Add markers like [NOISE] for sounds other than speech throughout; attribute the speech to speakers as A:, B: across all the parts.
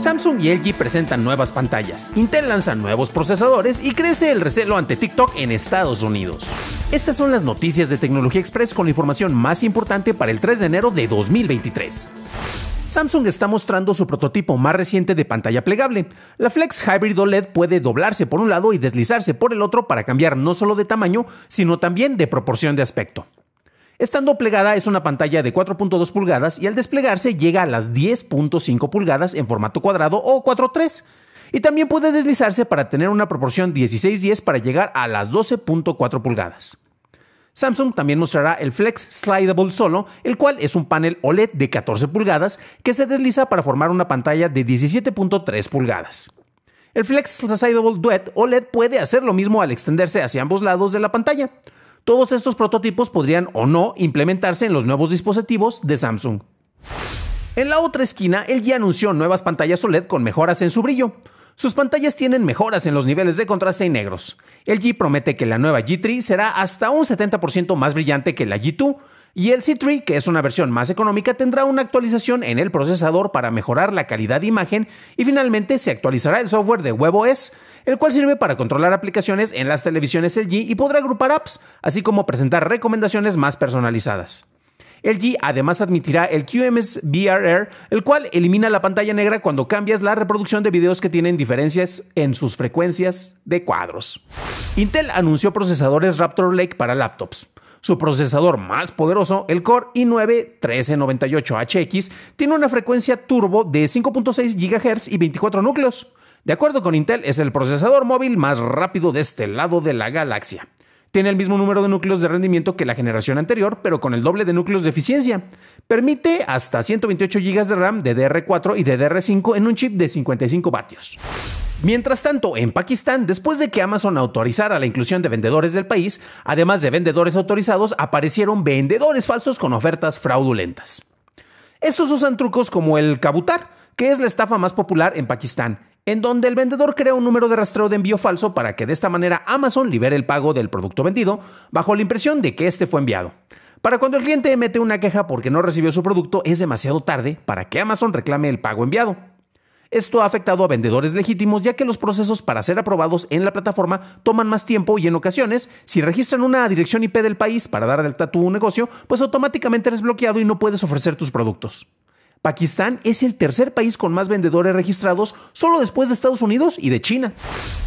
A: Samsung y LG presentan nuevas pantallas, Intel lanza nuevos procesadores y crece el recelo ante TikTok en Estados Unidos. Estas son las noticias de Tecnología Express con la información más importante para el 3 de enero de 2023. Samsung está mostrando su prototipo más reciente de pantalla plegable. La Flex Hybrid OLED puede doblarse por un lado y deslizarse por el otro para cambiar no solo de tamaño, sino también de proporción de aspecto. Estando plegada es una pantalla de 4.2 pulgadas y al desplegarse llega a las 10.5 pulgadas en formato cuadrado o 4.3 y también puede deslizarse para tener una proporción 16:10 para llegar a las 12.4 pulgadas. Samsung también mostrará el Flex Slidable Solo, el cual es un panel OLED de 14 pulgadas que se desliza para formar una pantalla de 17.3 pulgadas. El Flex Slidable Duet OLED puede hacer lo mismo al extenderse hacia ambos lados de la pantalla. Todos estos prototipos podrían o no implementarse en los nuevos dispositivos de Samsung. En la otra esquina, el anunció nuevas pantallas OLED con mejoras en su brillo. Sus pantallas tienen mejoras en los niveles de contraste y negros. LG promete que la nueva G3 será hasta un 70% más brillante que la G2, y el C3, que es una versión más económica, tendrá una actualización en el procesador para mejorar la calidad de imagen y finalmente se actualizará el software de WebOS, el cual sirve para controlar aplicaciones en las televisiones LG y podrá agrupar apps, así como presentar recomendaciones más personalizadas. LG además admitirá el QMS VRR, el cual elimina la pantalla negra cuando cambias la reproducción de videos que tienen diferencias en sus frecuencias de cuadros. Intel anunció procesadores Raptor Lake para laptops. Su procesador más poderoso, el Core i9-1398HX, tiene una frecuencia turbo de 5.6 GHz y 24 núcleos. De acuerdo con Intel, es el procesador móvil más rápido de este lado de la galaxia. Tiene el mismo número de núcleos de rendimiento que la generación anterior, pero con el doble de núcleos de eficiencia. Permite hasta 128 GB de RAM de DR4 y DDR5 en un chip de 55 vatios. Mientras tanto, en Pakistán, después de que Amazon autorizara la inclusión de vendedores del país, además de vendedores autorizados, aparecieron vendedores falsos con ofertas fraudulentas. Estos usan trucos como el kabutar, que es la estafa más popular en Pakistán, en donde el vendedor crea un número de rastreo de envío falso para que de esta manera Amazon libere el pago del producto vendido bajo la impresión de que este fue enviado. Para cuando el cliente emite una queja porque no recibió su producto, es demasiado tarde para que Amazon reclame el pago enviado. Esto ha afectado a vendedores legítimos ya que los procesos para ser aprobados en la plataforma toman más tiempo y en ocasiones, si registran una dirección IP del país para dar de alta tu negocio, pues automáticamente eres bloqueado y no puedes ofrecer tus productos. Pakistán es el tercer país con más vendedores registrados, solo después de Estados Unidos y de China.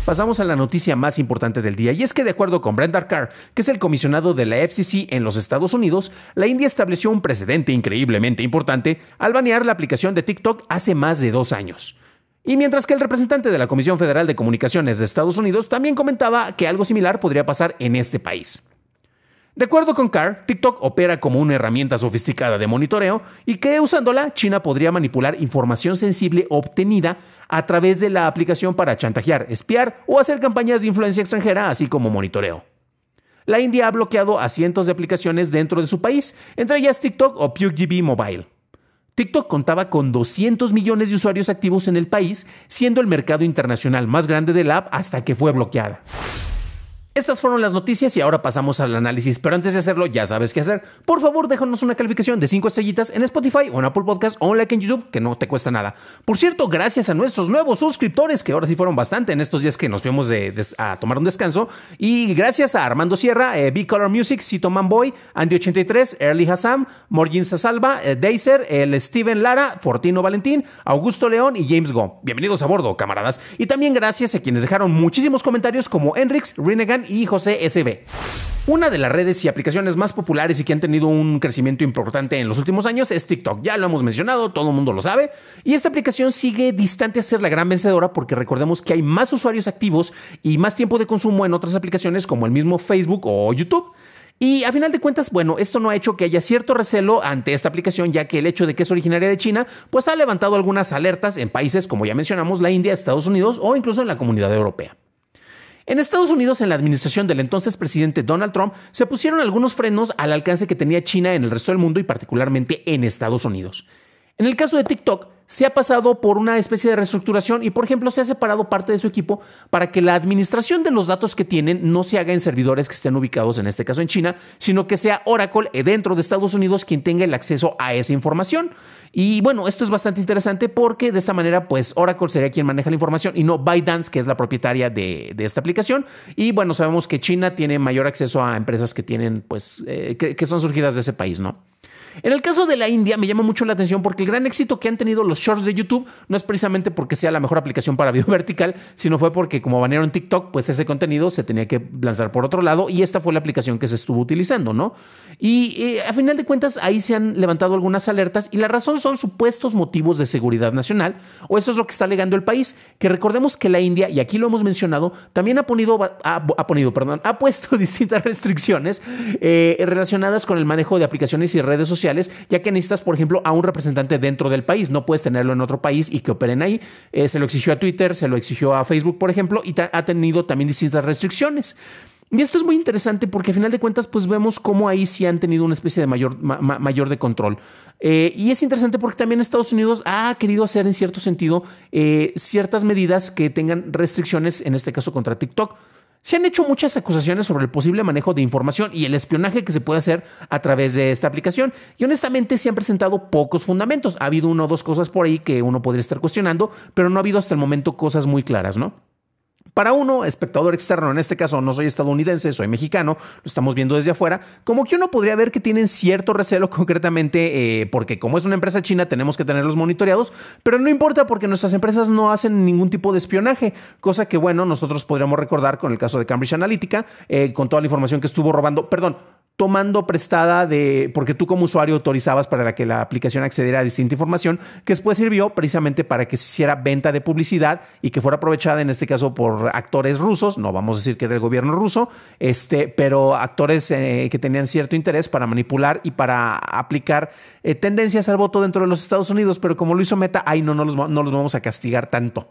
A: Pasamos a la noticia más importante del día, y es que de acuerdo con Brenda Carr, que es el comisionado de la FCC en los Estados Unidos, la India estableció un precedente increíblemente importante al banear la aplicación de TikTok hace más de dos años. Y mientras que el representante de la Comisión Federal de Comunicaciones de Estados Unidos también comentaba que algo similar podría pasar en este país. De acuerdo con Carr, TikTok opera como una herramienta sofisticada de monitoreo y que usándola, China podría manipular información sensible obtenida a través de la aplicación para chantajear, espiar o hacer campañas de influencia extranjera, así como monitoreo. La India ha bloqueado a cientos de aplicaciones dentro de su país, entre ellas TikTok o PUBG Mobile. TikTok contaba con 200 millones de usuarios activos en el país, siendo el mercado internacional más grande de la app hasta que fue bloqueada. Estas fueron las noticias y ahora pasamos al análisis, pero antes de hacerlo ya sabes qué hacer. Por favor, déjanos una calificación de 5 estrellitas en Spotify o en Apple Podcast o un like en YouTube, que no te cuesta nada. Por cierto, gracias a nuestros nuevos suscriptores, que ahora sí fueron bastante en estos días que nos fuimos a tomar un descanso, y gracias a Armando Sierra, eh, b Color Music, Cito Manboy, Andy83, Early Hassam, Morgin Sasalva, eh, el Steven Lara, Fortino Valentín, Augusto León y James Go. Bienvenidos a bordo, camaradas. Y también gracias a quienes dejaron muchísimos comentarios como Enrix, Renegan y José SB. Una de las redes y aplicaciones más populares y que han tenido un crecimiento importante en los últimos años es TikTok. Ya lo hemos mencionado, todo el mundo lo sabe. Y esta aplicación sigue distante a ser la gran vencedora porque recordemos que hay más usuarios activos y más tiempo de consumo en otras aplicaciones como el mismo Facebook o YouTube. Y a final de cuentas, bueno, esto no ha hecho que haya cierto recelo ante esta aplicación, ya que el hecho de que es originaria de China, pues ha levantado algunas alertas en países como ya mencionamos, la India, Estados Unidos o incluso en la comunidad europea. En Estados Unidos, en la administración del entonces presidente Donald Trump, se pusieron algunos frenos al alcance que tenía China en el resto del mundo y particularmente en Estados Unidos. En el caso de TikTok, se ha pasado por una especie de reestructuración y, por ejemplo, se ha separado parte de su equipo para que la administración de los datos que tienen no se haga en servidores que estén ubicados, en este caso en China, sino que sea Oracle eh, dentro de Estados Unidos quien tenga el acceso a esa información. Y bueno, esto es bastante interesante porque de esta manera, pues Oracle sería quien maneja la información y no ByteDance, que es la propietaria de, esta aplicación. Y bueno, sabemos que China tiene mayor acceso a empresas que tienen, pues, eh, que son surgidas de ese país, ¿no? En el caso de la India, me llama mucho la atención porque el gran éxito que han tenido los shorts de YouTube no es precisamente porque sea la mejor aplicación para video [LAUGHS] vertical, sino fue porque como banearon TikTok, pues ese contenido se tenía que lanzar por otro lado y esta fue la aplicación que se estuvo utilizando, ¿no? Y eh, a final de cuentas ahí se han levantado algunas alertas y la razón son supuestos motivos de seguridad nacional o esto es lo que está alegando el país, que recordemos que la India, y aquí lo hemos mencionado, también ha, ponido, ha, ponido, perdón, ha puesto [LAUGHS] distintas restricciones eh, relacionadas con el manejo de aplicaciones y redes sociales, ya que necesitas, por ejemplo, a un representante dentro del país, no puedes tenerlo en otro país y que operen ahí. Eh, se lo exigió a Twitter, se lo exigió a Facebook, por ejemplo, y ha tenido también distintas restricciones. Y esto es muy interesante porque a final de cuentas, pues vemos cómo ahí sí han tenido una especie de mayor, mayor de control. Eh, y es interesante porque también Estados Unidos ha querido hacer en cierto sentido eh, ciertas medidas que tengan restricciones, en este caso contra TikTok. Se han hecho muchas acusaciones sobre el posible manejo de información y el espionaje que se puede hacer a través de esta aplicación. Y honestamente se han presentado pocos fundamentos. Ha habido una o dos cosas por ahí que uno podría estar cuestionando, pero no ha habido hasta el momento cosas muy claras, ¿no? Para uno, espectador externo, en este caso no soy estadounidense, soy mexicano, lo estamos viendo desde afuera, como que uno podría ver que tienen cierto recelo concretamente eh, porque como es una empresa china tenemos que tenerlos monitoreados, pero no importa porque nuestras empresas no hacen ningún tipo de espionaje, cosa que bueno, nosotros podríamos recordar con el caso de Cambridge Analytica, eh, con toda la información que estuvo robando, perdón, tomando prestada de, porque tú como usuario autorizabas para que la aplicación accediera a distinta información, que después sirvió precisamente para que se hiciera venta de publicidad y que fuera aprovechada en este caso por actores rusos, no vamos a decir que del gobierno ruso, este, pero actores eh, que tenían cierto interés para manipular y para aplicar eh, tendencias al voto dentro de los Estados Unidos, pero como lo hizo Meta, ay, no, no los, no los vamos a castigar tanto.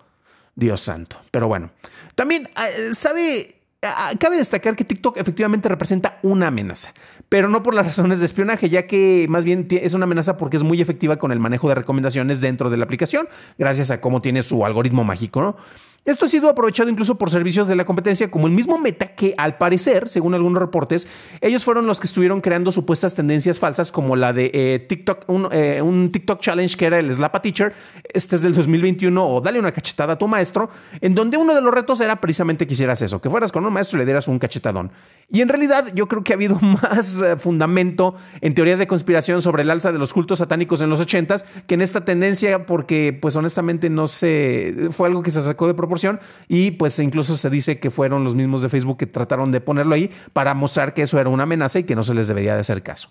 A: Dios santo. Pero bueno, también, ah, eh, ¿sabe? Ah, cabe destacar que TikTok efectivamente representa una amenaza, pero no por las [LAUGHS] razones de espionaje, ya que más bien es una amenaza porque es muy efectiva con el manejo de recomendaciones dentro de la aplicación, gracias a cómo tiene su algoritmo mágico, ¿no? Esto ha sido aprovechado incluso por servicios de la competencia como el mismo Meta que al parecer, según algunos reportes, ellos fueron los que estuvieron creando supuestas tendencias falsas como la de eh, TikTok, eh, un, TikTok challenge que era el Slap Teacher, este es del 2021 o dale una cachetada a tu maestro, en donde uno de los retos era precisamente que hicieras eso, que fueras con un maestro y le dieras un cachetadón. Y en realidad yo creo que ha habido [LAUGHS] más eh, fundamento en teorías de conspiración sobre el alza de los cultos satánicos en los 80s que en esta tendencia porque pues honestamente no sé, fue algo que se sacó de propósito y pues incluso se dice que fueron los mismos de Facebook que trataron de ponerlo ahí para mostrar que eso era una amenaza y que no se les debería de hacer caso.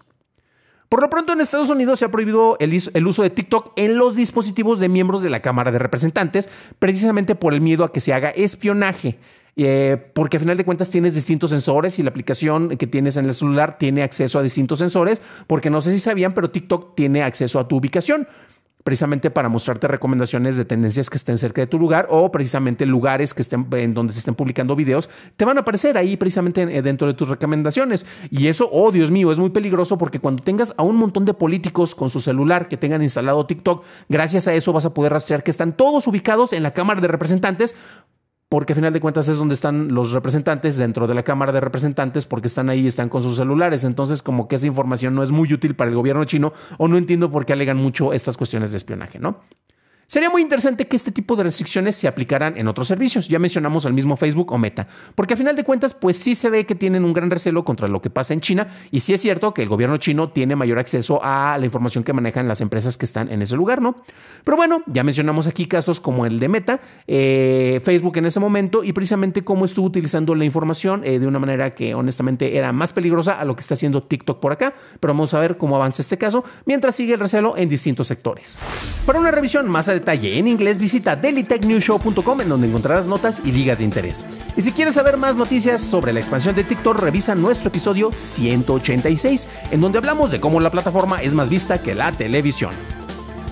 A: Por lo pronto en Estados Unidos se ha prohibido el, uso de TikTok en los dispositivos de miembros de la Cámara de Representantes, precisamente por el miedo a que se haga espionaje. Eh, porque a final de cuentas tienes distintos sensores y la aplicación que tienes en el celular tiene acceso a distintos sensores, porque no sé si sabían, pero TikTok tiene acceso a tu ubicación precisamente para mostrarte recomendaciones de tendencias que estén cerca de tu lugar o precisamente lugares que estén en donde se estén publicando videos, te van a aparecer ahí precisamente eh, dentro de tus recomendaciones. Y eso, oh Dios mío, es muy peligroso porque cuando tengas a un montón de políticos con su celular que tengan instalado TikTok, gracias a eso vas a poder rastrear que están todos ubicados en la Cámara de Representantes porque a final de cuentas es donde están los representantes dentro de la Cámara de Representantes, porque están ahí y están con sus celulares. Entonces, como que esa información no es muy útil para el gobierno chino, o no entiendo por qué alegan mucho estas cuestiones de espionaje, ¿no? Sería muy interesante que este tipo de restricciones se aplicaran en otros servicios. Ya mencionamos al mismo Facebook o Meta, porque a final de cuentas, pues sí se ve que tienen un gran recelo contra lo que pasa en China y sí es cierto que el gobierno chino tiene mayor acceso a la información que manejan las empresas que están en ese lugar, ¿no? Pero bueno, ya mencionamos aquí casos como el de Meta, eh, Facebook en ese momento y precisamente cómo estuvo utilizando la información eh, de una manera que honestamente era más peligrosa a lo que está haciendo TikTok por acá. Pero vamos a ver cómo avanza este caso mientras sigue el recelo en distintos sectores. Para una revisión más adelante detalle en inglés, visita dailytechnewshow.com en donde encontrarás notas y ligas de interés. Y si quieres saber más noticias sobre la expansión de TikTok, revisa nuestro episodio 186, en donde hablamos de cómo la plataforma es más vista que la televisión.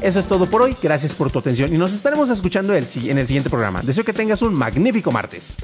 A: Eso es todo por hoy, gracias por tu atención y nos estaremos escuchando en el siguiente programa. Deseo que tengas un magnífico martes.